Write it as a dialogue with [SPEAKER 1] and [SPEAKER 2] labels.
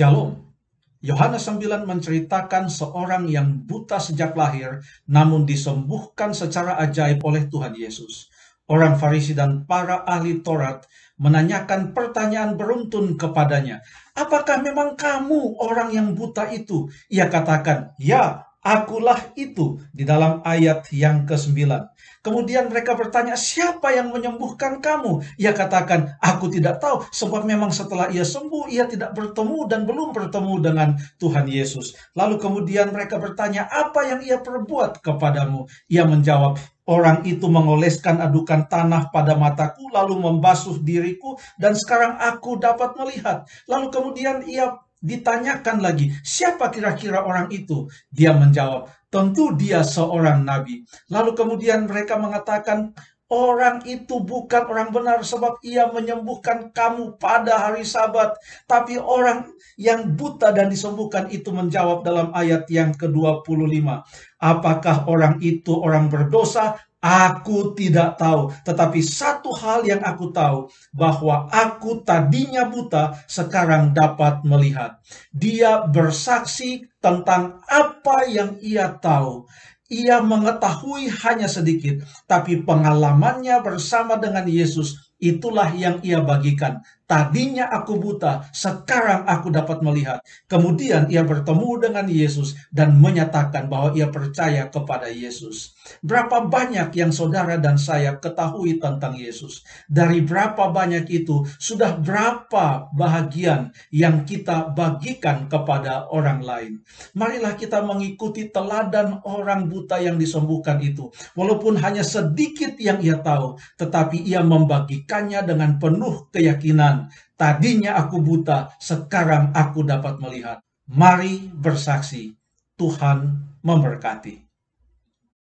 [SPEAKER 1] Shalom. Yohanes 9 menceritakan seorang yang buta sejak lahir namun disembuhkan secara ajaib oleh Tuhan Yesus. Orang Farisi dan para ahli Taurat menanyakan pertanyaan beruntun kepadanya, "Apakah memang kamu orang yang buta itu?" Ia katakan, "Ya, Akulah itu di dalam ayat yang ke-9. Kemudian mereka bertanya, siapa yang menyembuhkan kamu? Ia katakan, aku tidak tahu. Sebab memang setelah ia sembuh, ia tidak bertemu dan belum bertemu dengan Tuhan Yesus. Lalu kemudian mereka bertanya, apa yang ia perbuat kepadamu? Ia menjawab, Orang itu mengoleskan adukan tanah pada mataku, lalu membasuh diriku, dan sekarang aku dapat melihat. Lalu kemudian ia ditanyakan lagi, siapa kira-kira orang itu? Dia menjawab, tentu dia seorang nabi. Lalu kemudian mereka mengatakan, orang itu bukan orang benar sebab ia menyembuhkan kamu pada hari sabat. Tapi orang yang buta dan disembuhkan itu menjawab dalam ayat yang ke-25. Apakah orang itu orang berdosa Aku tidak tahu, tetapi satu hal yang aku tahu bahwa aku tadinya buta, sekarang dapat melihat. Dia bersaksi tentang apa yang ia tahu. Ia mengetahui hanya sedikit, tapi pengalamannya bersama dengan Yesus itulah yang ia bagikan. Tadinya aku buta, sekarang aku dapat melihat. Kemudian ia bertemu dengan Yesus dan menyatakan bahwa ia percaya kepada Yesus. Berapa banyak yang saudara dan saya ketahui tentang Yesus? Dari berapa banyak itu, sudah berapa bahagian yang kita bagikan kepada orang lain? Marilah kita mengikuti teladan orang buta yang disembuhkan itu. Walaupun hanya sedikit yang ia tahu, tetapi ia membagikannya dengan penuh keyakinan tadinya aku buta, sekarang aku dapat melihat. Mari bersaksi, Tuhan memberkati.